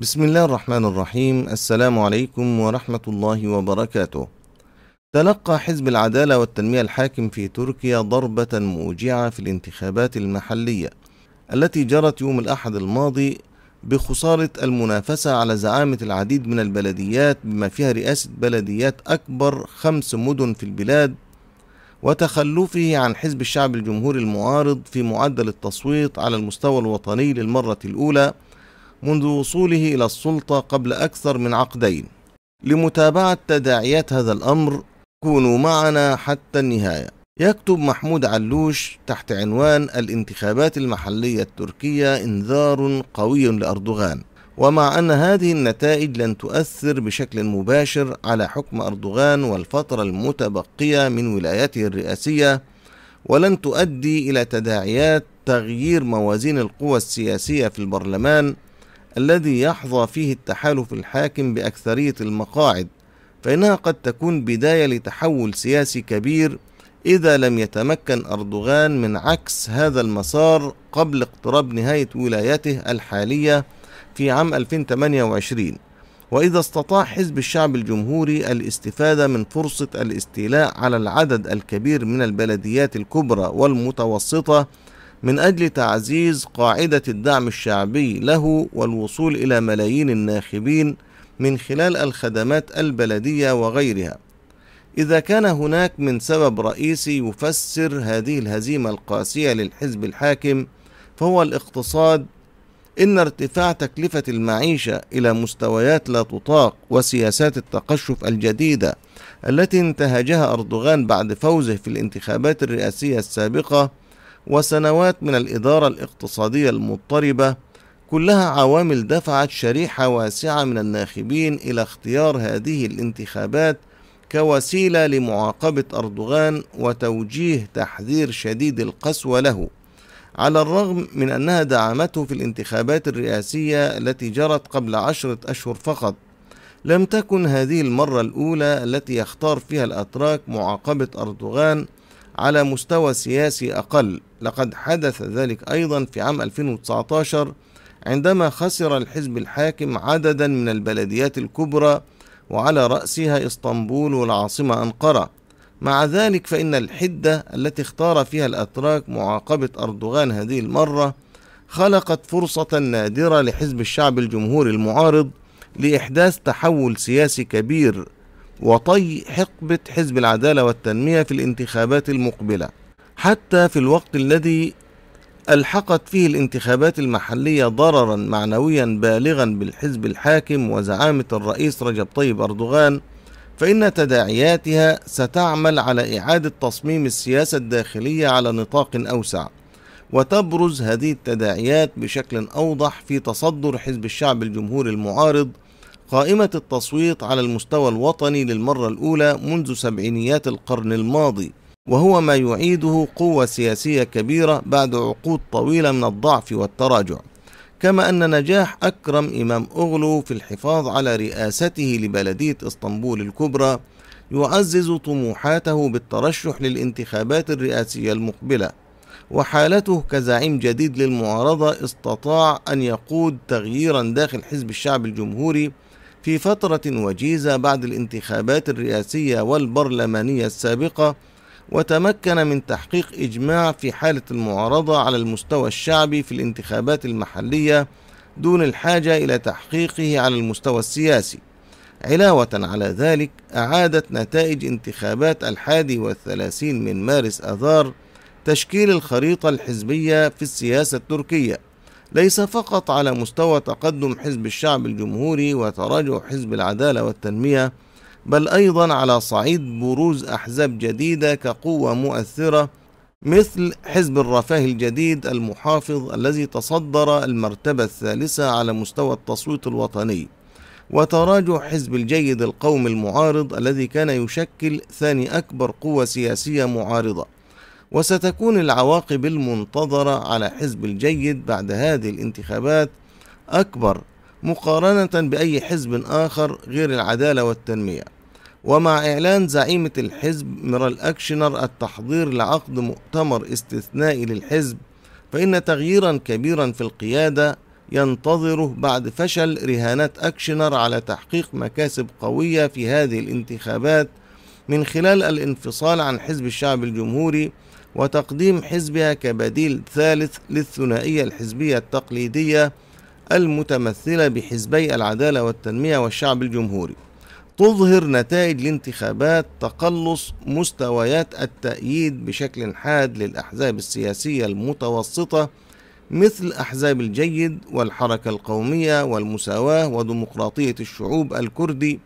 بسم الله الرحمن الرحيم السلام عليكم ورحمة الله وبركاته تلقى حزب العدالة والتنمية الحاكم في تركيا ضربة موجعة في الانتخابات المحلية التي جرت يوم الأحد الماضي بخسارة المنافسة على زعامة العديد من البلديات بما فيها رئاسة بلديات أكبر خمس مدن في البلاد وتخلفه عن حزب الشعب الجمهوري المعارض في معدل التصويت على المستوى الوطني للمرة الأولى منذ وصوله إلى السلطة قبل أكثر من عقدين لمتابعة تداعيات هذا الأمر كونوا معنا حتى النهاية يكتب محمود علوش تحت عنوان الانتخابات المحلية التركية إنذار قوي لأردوغان ومع أن هذه النتائج لن تؤثر بشكل مباشر على حكم أردوغان والفترة المتبقية من ولايته الرئاسية ولن تؤدي إلى تداعيات تغيير موازين القوى السياسية في البرلمان الذي يحظى فيه التحالف الحاكم بأكثرية المقاعد فإنها قد تكون بداية لتحول سياسي كبير إذا لم يتمكن أردوغان من عكس هذا المسار قبل اقتراب نهاية ولايته الحالية في عام 2028 وإذا استطاع حزب الشعب الجمهوري الاستفادة من فرصة الاستيلاء على العدد الكبير من البلديات الكبرى والمتوسطة من أجل تعزيز قاعدة الدعم الشعبي له والوصول إلى ملايين الناخبين من خلال الخدمات البلدية وغيرها. إذا كان هناك من سبب رئيسي يفسر هذه الهزيمة القاسية للحزب الحاكم فهو الاقتصاد إن ارتفاع تكلفة المعيشة إلى مستويات لا تطاق وسياسات التقشف الجديدة التي انتهجها أردوغان بعد فوزه في الانتخابات الرئاسية السابقة وسنوات من الإدارة الاقتصادية المضطربة كلها عوامل دفعت شريحة واسعة من الناخبين إلى اختيار هذه الانتخابات كوسيلة لمعاقبة أردوغان وتوجيه تحذير شديد القسوة له على الرغم من أنها دعمته في الانتخابات الرئاسية التي جرت قبل عشرة أشهر فقط لم تكن هذه المرة الأولى التي يختار فيها الأتراك معاقبة أردوغان على مستوى سياسي أقل لقد حدث ذلك أيضا في عام 2019 عندما خسر الحزب الحاكم عددا من البلديات الكبرى وعلى رأسها إسطنبول والعاصمة أنقرة مع ذلك فإن الحدة التي اختار فيها الأتراك معاقبة أردوغان هذه المرة خلقت فرصة نادرة لحزب الشعب الجمهوري المعارض لإحداث تحول سياسي كبير وطي حقبة حزب العدالة والتنمية في الانتخابات المقبلة حتى في الوقت الذي ألحقت فيه الانتخابات المحلية ضررا معنويا بالغا بالحزب الحاكم وزعامة الرئيس رجب طيب أردوغان فإن تداعياتها ستعمل على إعادة تصميم السياسة الداخلية على نطاق أوسع وتبرز هذه التداعيات بشكل أوضح في تصدر حزب الشعب الجمهوري المعارض قائمة التصويت على المستوى الوطني للمرة الأولى منذ سبعينيات القرن الماضي وهو ما يعيده قوة سياسية كبيرة بعد عقود طويلة من الضعف والتراجع كما أن نجاح أكرم إمام أغلو في الحفاظ على رئاسته لبلدية إسطنبول الكبرى يعزز طموحاته بالترشح للانتخابات الرئاسية المقبلة وحالته كزعيم جديد للمعارضة استطاع أن يقود تغييرا داخل حزب الشعب الجمهوري في فترة وجيزة بعد الانتخابات الرئاسية والبرلمانية السابقة وتمكن من تحقيق إجماع في حالة المعارضة على المستوى الشعبي في الانتخابات المحلية دون الحاجة إلى تحقيقه على المستوى السياسي علاوة على ذلك أعادت نتائج انتخابات الحادي والثلاثين من مارس أذار تشكيل الخريطة الحزبية في السياسة التركية ليس فقط على مستوى تقدم حزب الشعب الجمهوري وتراجع حزب العدالة والتنمية بل أيضا على صعيد بروز أحزاب جديدة كقوة مؤثرة مثل حزب الرفاه الجديد المحافظ الذي تصدر المرتبة الثالثة على مستوى التصويت الوطني وتراجع حزب الجيد القومي المعارض الذي كان يشكل ثاني أكبر قوة سياسية معارضة وستكون العواقب المنتظرة على حزب الجيد بعد هذه الانتخابات أكبر مقارنة بأي حزب آخر غير العدالة والتنمية ومع إعلان زعيمة الحزب ميرال أكشنر التحضير لعقد مؤتمر استثنائي للحزب فإن تغييرا كبيرا في القيادة ينتظره بعد فشل رهانات أكشنر على تحقيق مكاسب قوية في هذه الانتخابات من خلال الانفصال عن حزب الشعب الجمهوري وتقديم حزبها كبديل ثالث للثنائية الحزبية التقليدية المتمثلة بحزبي العدالة والتنمية والشعب الجمهوري تظهر نتائج الانتخابات تقلص مستويات التأييد بشكل حاد للأحزاب السياسية المتوسطة مثل أحزاب الجيد والحركة القومية والمساواة وديمقراطية الشعوب الكردي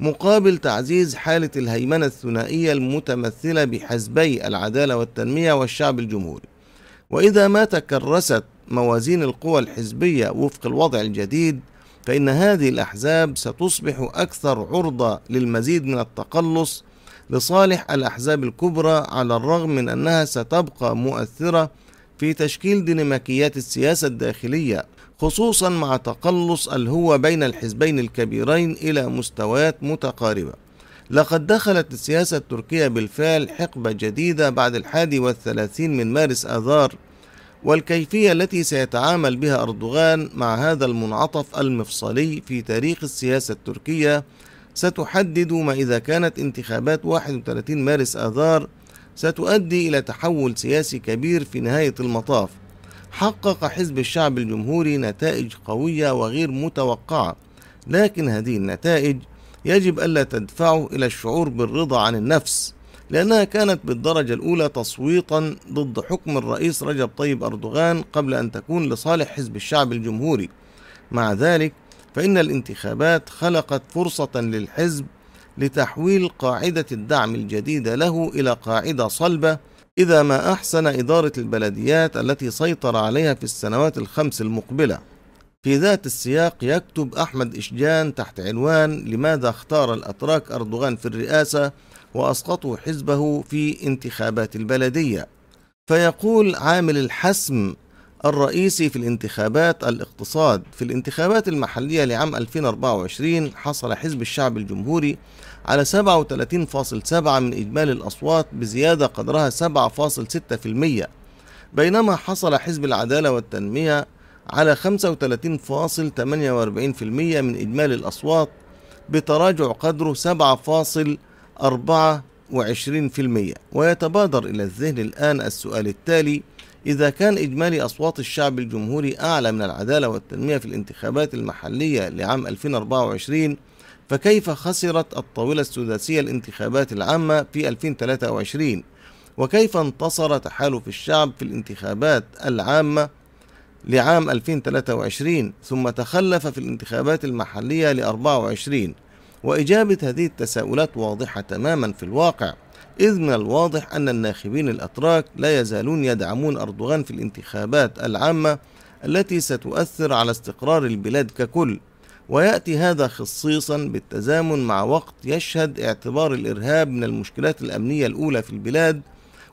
مقابل تعزيز حالة الهيمنة الثنائية المتمثلة بحزبي العدالة والتنمية والشعب الجمهوري وإذا ما تكرست موازين القوى الحزبية وفق الوضع الجديد فإن هذه الأحزاب ستصبح أكثر عرضة للمزيد من التقلص لصالح الأحزاب الكبرى على الرغم من أنها ستبقى مؤثرة في تشكيل ديناميكيات السياسة الداخلية خصوصا مع تقلص الهوة بين الحزبين الكبيرين إلى مستويات متقاربة لقد دخلت السياسة التركية بالفعل حقبة جديدة بعد الحادي والثلاثين من مارس آذار والكيفية التي سيتعامل بها أردوغان مع هذا المنعطف المفصلي في تاريخ السياسة التركية ستحدد ما إذا كانت انتخابات 31 مارس آذار ستؤدي إلى تحول سياسي كبير في نهاية المطاف حقق حزب الشعب الجمهوري نتائج قوية وغير متوقعة لكن هذه النتائج يجب ألا تدفعه إلى الشعور بالرضا عن النفس لأنها كانت بالدرجة الأولى تصويتا ضد حكم الرئيس رجب طيب أردوغان قبل أن تكون لصالح حزب الشعب الجمهوري مع ذلك فإن الانتخابات خلقت فرصة للحزب لتحويل قاعدة الدعم الجديدة له إلى قاعدة صلبة إذا ما أحسن إدارة البلديات التي سيطر عليها في السنوات الخمس المقبلة في ذات السياق يكتب أحمد إشجان تحت عنوان لماذا اختار الأتراك أردوغان في الرئاسة وأسقطوا حزبه في انتخابات البلدية فيقول عامل الحسم الرئيسي في الانتخابات الاقتصاد في الانتخابات المحلية لعام 2024 حصل حزب الشعب الجمهوري على 37.7 من إجمالي الأصوات بزيادة قدرها 7.6% بينما حصل حزب العدالة والتنمية على 35.48% من إجمالي الأصوات بتراجع قدره 7.24% ويتبادر إلى الذهن الآن السؤال التالي إذا كان إجمالي أصوات الشعب الجمهوري أعلى من العدالة والتنمية في الانتخابات المحلية لعام 2024 فكيف خسرت الطاولة السداسية الانتخابات العامة في 2023 وكيف انتصر تحالف الشعب في الانتخابات العامة لعام 2023 ثم تخلف في الانتخابات المحلية ل 24 وإجابة هذه التساؤلات واضحة تماما في الواقع إذ من الواضح أن الناخبين الأتراك لا يزالون يدعمون أردوغان في الانتخابات العامة التي ستؤثر على استقرار البلاد ككل ويأتي هذا خصيصا بالتزامن مع وقت يشهد اعتبار الإرهاب من المشكلات الأمنية الأولى في البلاد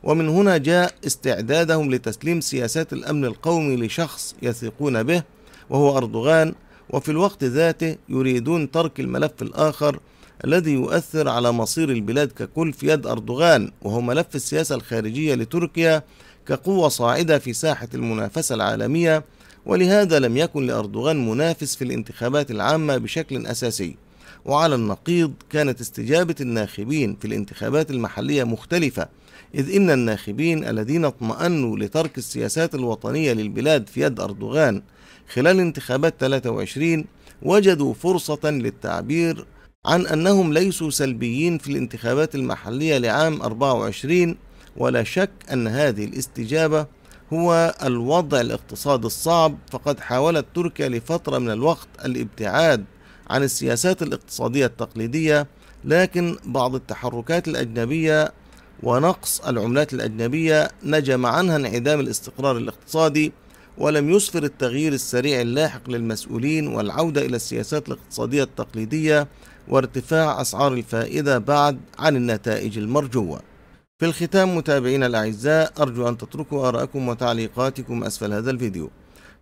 ومن هنا جاء استعدادهم لتسليم سياسات الأمن القومي لشخص يثقون به وهو أردوغان وفي الوقت ذاته يريدون ترك الملف الآخر الذي يؤثر على مصير البلاد ككل في يد أردوغان وهو ملف السياسة الخارجية لتركيا كقوة صاعدة في ساحة المنافسة العالمية ولهذا لم يكن لأردوغان منافس في الانتخابات العامة بشكل أساسي وعلى النقيض كانت استجابة الناخبين في الانتخابات المحلية مختلفة إذ إن الناخبين الذين اطمأنوا لترك السياسات الوطنية للبلاد في يد أردوغان خلال انتخابات 23 وجدوا فرصة للتعبير عن أنهم ليسوا سلبيين في الانتخابات المحلية لعام 24 ولا شك أن هذه الاستجابة هو الوضع الاقتصادي الصعب فقد حاولت تركيا لفترة من الوقت الابتعاد عن السياسات الاقتصادية التقليدية لكن بعض التحركات الأجنبية ونقص العملات الأجنبية نجم عنها انعدام الاستقرار الاقتصادي ولم يسفر التغيير السريع اللاحق للمسؤولين والعودة إلى السياسات الاقتصادية التقليدية وارتفاع أسعار الفائدة بعد عن النتائج المرجوة في الختام متابعينا الأعزاء أرجو أن تتركوا آراءكم وتعليقاتكم أسفل هذا الفيديو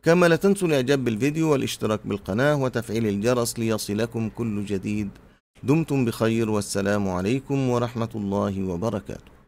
كما لا تنسوا الإعجاب بالفيديو والاشتراك بالقناة وتفعيل الجرس ليصلكم كل جديد دمتم بخير والسلام عليكم ورحمة الله وبركاته